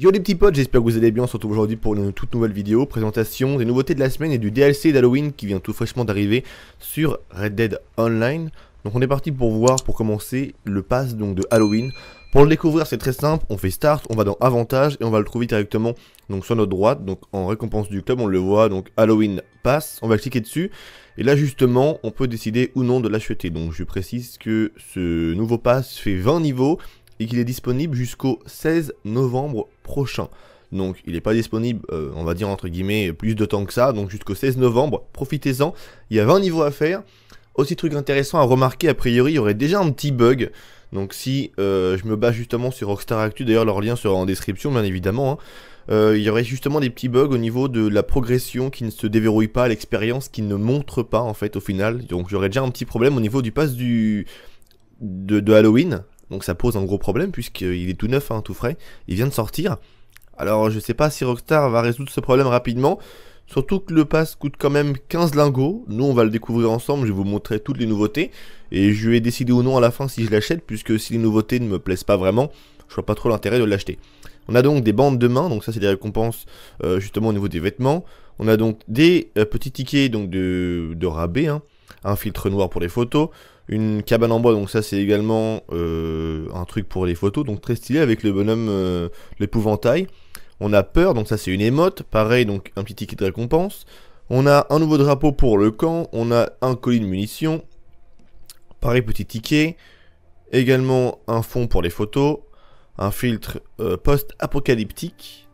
Yo les petits potes, j'espère que vous allez bien, on se retrouve aujourd'hui pour une toute nouvelle vidéo, présentation des nouveautés de la semaine et du DLC d'Halloween qui vient tout fraîchement d'arriver sur Red Dead Online. Donc on est parti pour voir, pour commencer, le pass donc de Halloween. Pour le découvrir c'est très simple, on fait start, on va dans avantage et on va le trouver directement donc sur notre droite, donc en récompense du club, on le voit, donc Halloween pass, on va cliquer dessus. Et là justement, on peut décider ou non de l'acheter. Donc je précise que ce nouveau pass fait 20 niveaux et qu'il est disponible jusqu'au 16 novembre prochain. Donc il n'est pas disponible, euh, on va dire entre guillemets, plus de temps que ça, donc jusqu'au 16 novembre, profitez-en, il y a 20 niveaux à faire. Aussi truc intéressant à remarquer, a priori il y aurait déjà un petit bug, donc si euh, je me base justement sur Rockstar Actu, d'ailleurs leur lien sera en description bien évidemment, hein. euh, il y aurait justement des petits bugs au niveau de la progression qui ne se déverrouille pas, l'expérience qui ne montre pas en fait au final, donc j'aurais déjà un petit problème au niveau du pass du... de, de Halloween, donc ça pose un gros problème puisqu'il est tout neuf, hein, tout frais. Il vient de sortir. Alors je sais pas si Rockstar va résoudre ce problème rapidement. Surtout que le pass coûte quand même 15 lingots. Nous, on va le découvrir ensemble. Je vais vous montrer toutes les nouveautés. Et je vais décider ou non à la fin si je l'achète, puisque si les nouveautés ne me plaisent pas vraiment, je vois pas trop l'intérêt de l'acheter. On a donc des bandes de main, donc ça c'est des récompenses euh, justement au niveau des vêtements. On a donc des euh, petits tickets donc de, rabais, hein un filtre noir pour les photos, une cabane en bois, donc ça c'est également euh, un truc pour les photos, donc très stylé avec le bonhomme, euh, l'épouvantail. On a peur, donc ça c'est une émote, pareil, donc un petit ticket de récompense. On a un nouveau drapeau pour le camp, on a un colis de munitions, pareil petit ticket, également un fond pour les photos, un filtre euh, post-apocalyptique,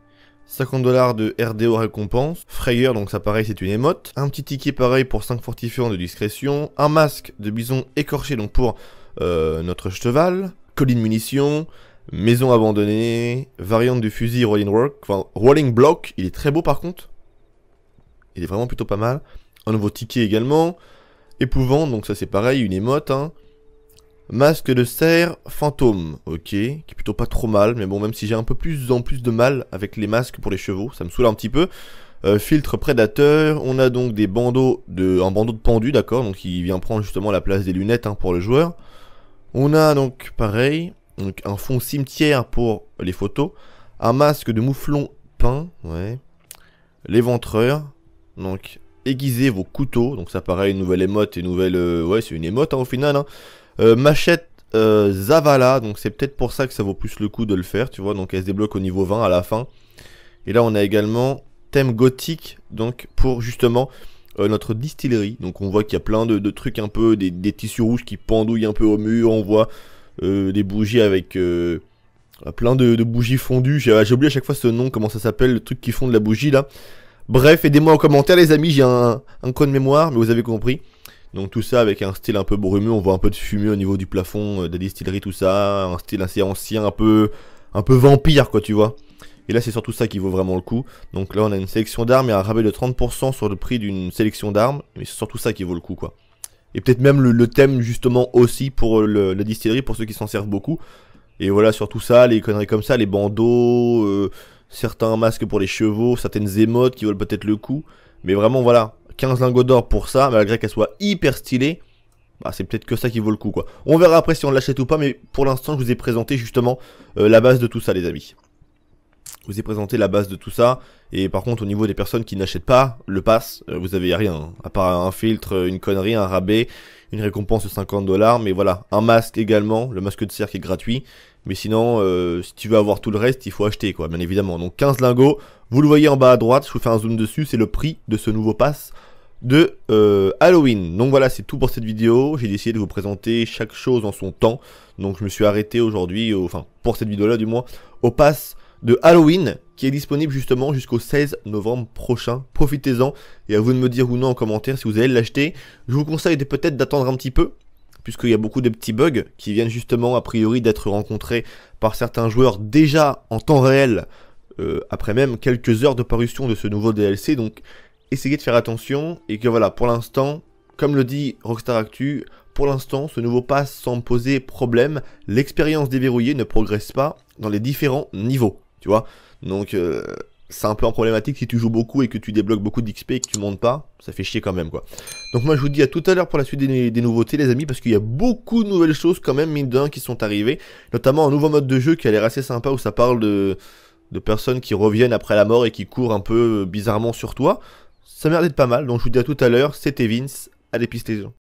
50 de RDO récompense, Frayeur donc ça pareil c'est une émote, un petit ticket pareil pour 5 fortifiants de discrétion, un masque de bison écorché donc pour euh, notre cheval, colline munitions, maison abandonnée, variante du fusil rolling, Rock. enfin, rolling block, il est très beau par contre, il est vraiment plutôt pas mal, un nouveau ticket également, épouvant donc ça c'est pareil, une émote, hein. Masque de cerf, fantôme, ok, qui est plutôt pas trop mal, mais bon, même si j'ai un peu plus en plus de mal avec les masques pour les chevaux, ça me saoule un petit peu. Euh, filtre prédateur, on a donc des bandeaux de, un bandeau de pendu, d'accord, donc il vient prendre justement la place des lunettes hein, pour le joueur. On a donc, pareil, donc un fond cimetière pour les photos, un masque de mouflon peint, ouais, l'éventreur, donc aiguisez vos couteaux, donc ça pareil, une nouvelle émote et nouvelle, euh, ouais, c'est une émote hein, au final, hein. Euh, machette euh, Zavala, donc c'est peut-être pour ça que ça vaut plus le coup de le faire, tu vois. Donc elle se débloque au niveau 20 à la fin. Et là, on a également thème gothique, donc pour justement euh, notre distillerie. Donc on voit qu'il y a plein de, trucs un peu, des, tissus rouges qui pendouillent un peu au mur. On voit des bougies avec plein de, bougies fondues. J'ai oublié à chaque fois ce nom, comment ça s'appelle, le truc qui fond de la bougie là. Bref, aidez-moi en commentaire les amis, j'ai un, un coin de mémoire, mais vous avez compris. Donc tout ça avec un style un peu brumeux, on voit un peu de fumée au niveau du plafond, la euh, distillerie, tout ça, un style assez ancien, un peu, un peu vampire quoi, tu vois. Et là c'est surtout ça qui vaut vraiment le coup. Donc là on a une sélection d'armes et un rabais de 30% sur le prix d'une sélection d'armes, mais c'est surtout ça qui vaut le coup quoi. Et peut-être même le, thème justement aussi pour la distillerie, pour ceux qui s'en servent beaucoup. Et voilà, sur tout ça, les conneries comme ça, les bandeaux, euh, certains masques pour les chevaux, certaines émotes qui veulent peut-être le coup. Mais vraiment voilà, 15 lingots d'or pour ça, malgré qu'elle soit hyper stylée. Bah, c'est peut-être que ça qui vaut le coup quoi. On verra après si on l'achète ou pas, mais pour l'instant je vous ai présenté justement euh, la base de tout ça les amis. Je vous ai présenté la base de tout ça, et par contre au niveau des personnes qui n'achètent pas le pass, euh, vous avez rien, à part un filtre, une connerie, un rabais, une récompense de 50$, mais voilà, un masque également, le masque de cerf est gratuit, mais sinon, euh, si tu veux avoir tout le reste, il faut acheter, quoi, bien évidemment. Donc 15 lingots, vous le voyez en bas à droite, je vous fais un zoom dessus, c'est le prix de ce nouveau pass de euh, Halloween. Donc voilà, c'est tout pour cette vidéo. J'ai décidé de vous présenter chaque chose en son temps. Donc je me suis arrêté aujourd'hui, enfin pour cette vidéo-là du moins, au pass de Halloween qui est disponible justement jusqu'au 16 novembre prochain. Profitez-en et à vous de me dire ou non en commentaire si vous allez l'acheter. Je vous conseille peut-être d'attendre un petit peu puisqu'il y a beaucoup de petits bugs qui viennent justement a priori d'être rencontrés par certains joueurs déjà en temps réel euh, après même quelques heures de parution de ce nouveau DLC. Donc essayez de faire attention et que voilà, pour l'instant, comme le dit Rockstar Actu, pour l'instant, ce nouveau pass semble poser problème. L'expérience déverrouillée ne progresse pas dans les différents niveaux, tu vois. Donc, euh, c'est un peu en problématique si tu joues beaucoup et que tu débloques beaucoup d'XP et que tu montes pas, ça fait chier quand même quoi. Donc moi je vous dis à tout à l'heure pour la suite des, nouveautés les amis parce qu'il y a beaucoup de nouvelles choses quand même mine d'un qui sont arrivées, notamment un nouveau mode de jeu qui a l'air assez sympa où ça parle de de personnes qui reviennent après la mort et qui courent un peu bizarrement sur toi ça m'a l'air d'être pas mal, donc je vous dis à tout à l'heure, c'était Vince, à l'épistésion.